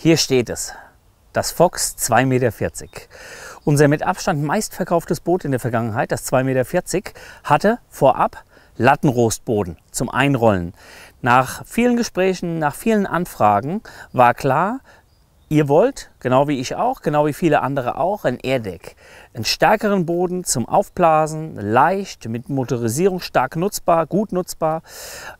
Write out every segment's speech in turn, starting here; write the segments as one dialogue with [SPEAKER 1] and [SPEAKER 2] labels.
[SPEAKER 1] Hier steht es. Das Fox 2,40 Meter. Unser mit Abstand meistverkauftes Boot in der Vergangenheit, das 2,40 Meter, hatte vorab Lattenrostboden zum Einrollen. Nach vielen Gesprächen, nach vielen Anfragen war klar, Ihr wollt, genau wie ich auch, genau wie viele andere auch, ein Airdeck. Einen stärkeren Boden zum Aufblasen, leicht, mit Motorisierung stark nutzbar, gut nutzbar.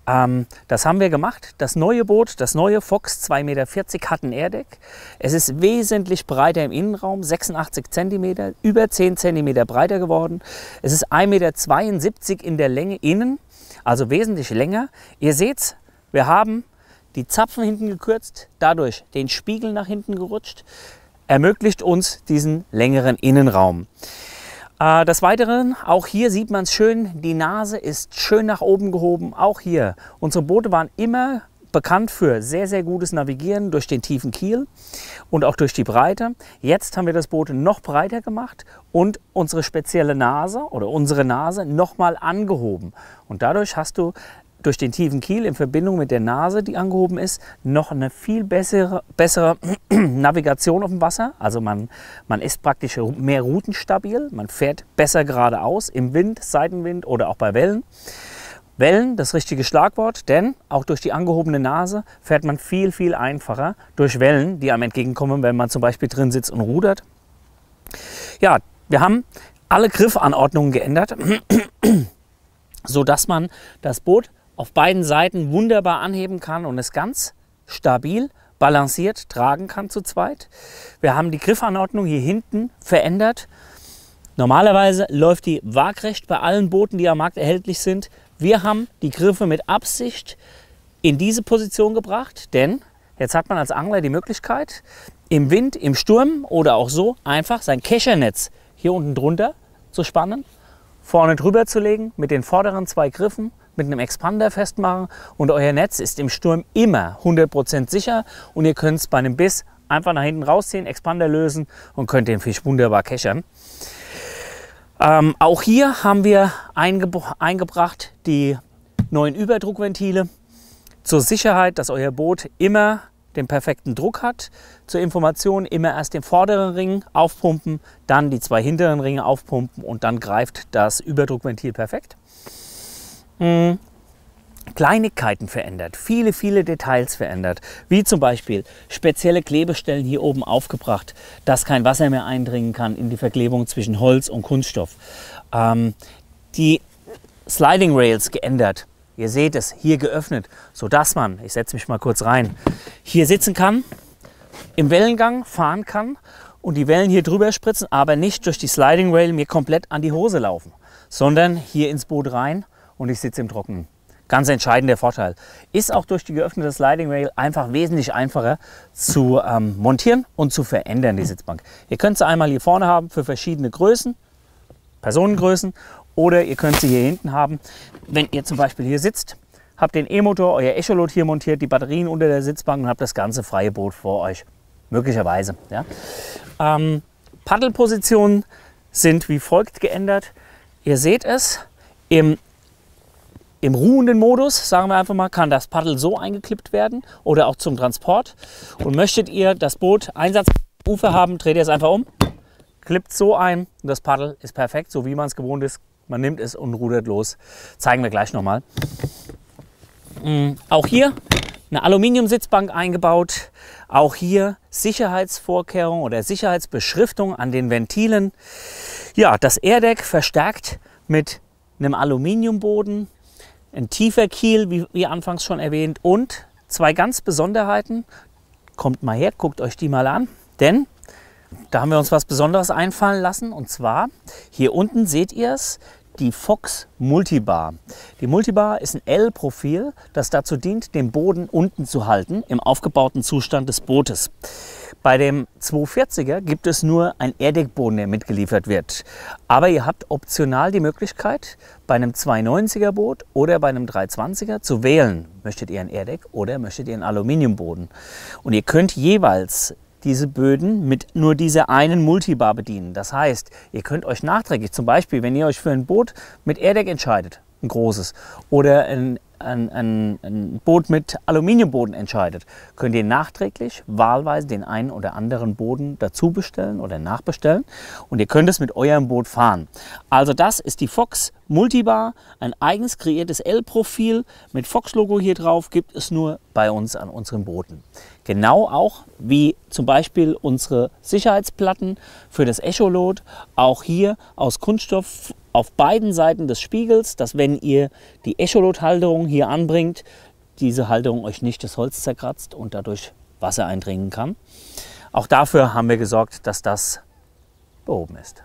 [SPEAKER 1] Ähm, das haben wir gemacht. Das neue Boot, das neue Fox 2,40 Meter hat ein Airdeck. Es ist wesentlich breiter im Innenraum, 86 Zentimeter, über 10 Zentimeter breiter geworden. Es ist 1,72 Meter in der Länge innen, also wesentlich länger. Ihr seht's, wir haben die Zapfen hinten gekürzt, dadurch den Spiegel nach hinten gerutscht, ermöglicht uns diesen längeren Innenraum. Äh, des Weiteren, auch hier sieht man es schön, die Nase ist schön nach oben gehoben, auch hier. Unsere Boote waren immer bekannt für sehr, sehr gutes Navigieren durch den tiefen Kiel und auch durch die Breite. Jetzt haben wir das Boot noch breiter gemacht und unsere spezielle Nase oder unsere Nase nochmal angehoben. Und dadurch hast du durch den tiefen Kiel in Verbindung mit der Nase, die angehoben ist, noch eine viel bessere, bessere Navigation auf dem Wasser. Also man, man ist praktisch mehr routenstabil, man fährt besser geradeaus im Wind, Seitenwind oder auch bei Wellen. Wellen, das richtige Schlagwort, denn auch durch die angehobene Nase fährt man viel, viel einfacher durch Wellen, die einem entgegenkommen, wenn man zum Beispiel drin sitzt und rudert. Ja, wir haben alle Griffanordnungen geändert, sodass man das Boot auf beiden Seiten wunderbar anheben kann und es ganz stabil balanciert tragen kann zu zweit. Wir haben die Griffanordnung hier hinten verändert. Normalerweise läuft die waagrecht bei allen Booten, die am Markt erhältlich sind. Wir haben die Griffe mit Absicht in diese Position gebracht, denn jetzt hat man als Angler die Möglichkeit, im Wind, im Sturm oder auch so einfach sein Keschernetz hier unten drunter zu spannen, vorne drüber zu legen mit den vorderen zwei Griffen mit einem Expander festmachen und euer Netz ist im Sturm immer 100% sicher und ihr könnt es bei einem Biss einfach nach hinten rausziehen, Expander lösen und könnt den Fisch wunderbar keschern. Ähm, auch hier haben wir einge eingebracht die neuen Überdruckventile zur Sicherheit, dass euer Boot immer den perfekten Druck hat. Zur Information immer erst den vorderen Ring aufpumpen, dann die zwei hinteren Ringe aufpumpen und dann greift das Überdruckventil perfekt mh, Kleinigkeiten verändert, viele, viele Details verändert, wie zum Beispiel spezielle Klebestellen hier oben aufgebracht, dass kein Wasser mehr eindringen kann in die Verklebung zwischen Holz und Kunststoff. Ähm, die Sliding Rails geändert, ihr seht es, hier geöffnet, sodass man, ich setze mich mal kurz rein, hier sitzen kann, im Wellengang fahren kann und die Wellen hier drüber spritzen, aber nicht durch die Sliding Rail mir komplett an die Hose laufen, sondern hier ins Boot rein und ich sitze im Trockenen. Ganz entscheidender Vorteil. Ist auch durch die geöffnete Sliding Rail einfach wesentlich einfacher zu ähm, montieren und zu verändern, die Sitzbank. Ihr könnt sie einmal hier vorne haben für verschiedene Größen, Personengrößen oder ihr könnt sie hier hinten haben. Wenn ihr zum Beispiel hier sitzt, habt den E-Motor, euer Echolot hier montiert, die Batterien unter der Sitzbank und habt das ganze freie Boot vor euch. Möglicherweise. Ja. Ähm, Paddelpositionen sind wie folgt geändert. Ihr seht es, im im ruhenden Modus, sagen wir einfach mal, kann das Paddel so eingeklippt werden oder auch zum Transport. Und möchtet ihr das Boot Einsatzufer haben, dreht ihr es einfach um, klippt so ein und das Paddel ist perfekt, so wie man es gewohnt ist. Man nimmt es und rudert los. Zeigen wir gleich nochmal. Mm, auch hier eine Aluminiumsitzbank eingebaut. Auch hier Sicherheitsvorkehrungen oder Sicherheitsbeschriftung an den Ventilen. Ja, das Airdeck verstärkt mit einem Aluminiumboden, ein tiefer Kiel, wie, wie anfangs schon erwähnt. Und zwei ganz Besonderheiten. Kommt mal her, guckt euch die mal an. Denn da haben wir uns was Besonderes einfallen lassen. Und zwar, hier unten seht ihr es, die Fox Multibar. Die Multibar ist ein L-Profil, das dazu dient, den Boden unten zu halten, im aufgebauten Zustand des Bootes. Bei dem 240er gibt es nur einen Erdeckboden, der mitgeliefert wird. Aber ihr habt optional die Möglichkeit, bei einem 290er Boot oder bei einem 320er zu wählen. Möchtet ihr ein Erdeck oder möchtet ihr einen Aluminiumboden? Und ihr könnt jeweils diese Böden mit nur dieser einen Multibar bedienen. Das heißt, ihr könnt euch nachträglich, zum Beispiel, wenn ihr euch für ein Boot mit Erdeck entscheidet, ein großes, oder ein ein, ein, ein Boot mit Aluminiumboden entscheidet, könnt ihr nachträglich wahlweise den einen oder anderen Boden dazu bestellen oder nachbestellen und ihr könnt es mit eurem Boot fahren. Also das ist die Fox Multibar, ein eigens kreiertes L-Profil mit Fox-Logo hier drauf, gibt es nur bei uns an unseren Booten. Genau auch wie zum Beispiel unsere Sicherheitsplatten für das Echolot, auch hier aus Kunststoff auf beiden Seiten des Spiegels, dass wenn ihr die Echolot-Halterung hier anbringt, diese Halterung euch nicht das Holz zerkratzt und dadurch Wasser eindringen kann. Auch dafür haben wir gesorgt, dass das behoben ist.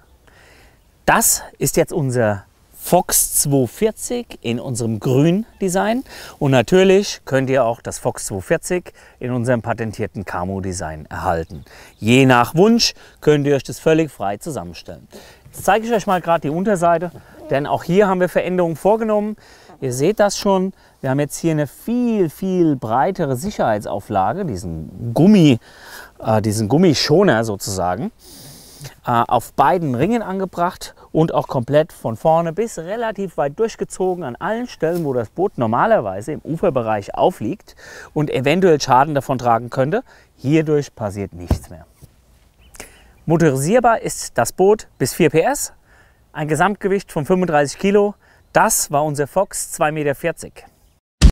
[SPEAKER 1] Das ist jetzt unser Fox 240 in unserem grünen Design und natürlich könnt ihr auch das Fox 240 in unserem patentierten Camo Design erhalten. Je nach Wunsch könnt ihr euch das völlig frei zusammenstellen. Jetzt zeige ich euch mal gerade die Unterseite, denn auch hier haben wir Veränderungen vorgenommen. Ihr seht das schon, wir haben jetzt hier eine viel, viel breitere Sicherheitsauflage, diesen, Gummi, äh, diesen Gummischoner sozusagen, äh, auf beiden Ringen angebracht und auch komplett von vorne bis relativ weit durchgezogen an allen Stellen, wo das Boot normalerweise im Uferbereich aufliegt und eventuell Schaden davon tragen könnte. Hierdurch passiert nichts mehr. Motorisierbar ist das Boot bis 4 PS, ein Gesamtgewicht von 35 Kilo. Das war unser Fox 2,40 Meter.